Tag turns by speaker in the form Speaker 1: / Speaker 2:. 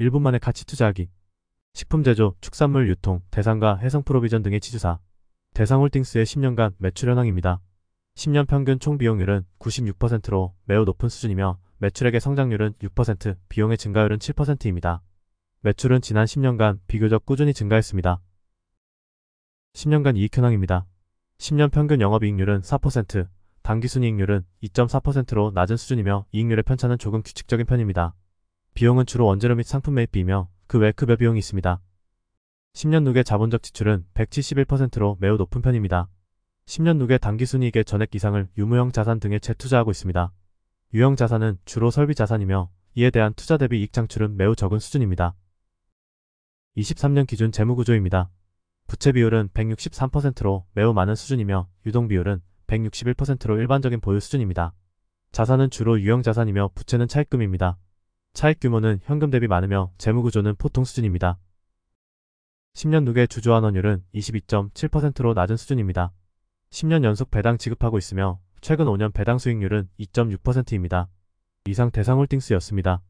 Speaker 1: 1분 만에 가치 투자하기 식품 제조, 축산물 유통, 대상과 해상 프로비전 등의 지주사 대상홀딩스의 10년간 매출 현황입니다. 10년 평균 총 비용률은 96%로 매우 높은 수준이며 매출액의 성장률은 6%, 비용의 증가율은 7%입니다. 매출은 지난 10년간 비교적 꾸준히 증가했습니다. 10년간 이익 현황입니다. 10년 평균 영업이익률은 4%, 당기순이익률은 2.4%로 낮은 수준이며 이익률의 편차는 조금 규칙적인 편입니다. 비용은 주로 원재료 및 상품 매입비이며 그 외 급여 비용이 있습니다. 10년 누계 자본적 지출은 171%로 매우 높은 편입니다. 10년 누계 단기순이익의 전액 이상을 유무형 자산 등에 재투자하고 있습니다. 유형 자산은 주로 설비 자산이며 이에 대한 투자 대비 이익 창출은 매우 적은 수준입니다. 23년 기준 재무구조입니다. 부채 비율은 163%로 매우 많은 수준이며 유동 비율은 161%로 일반적인 보유 수준입니다. 자산은 주로 유형 자산이며 부채는 차입금입니다. 차익 규모는 현금 대비 많으며 재무구조는 보통 수준입니다. 10년 누계 주주환원율은 22.7%로 낮은 수준입니다. 10년 연속 배당 지급하고 있으며 최근 5년 배당 수익률은 2.6%입니다. 이상 대상홀딩스였습니다.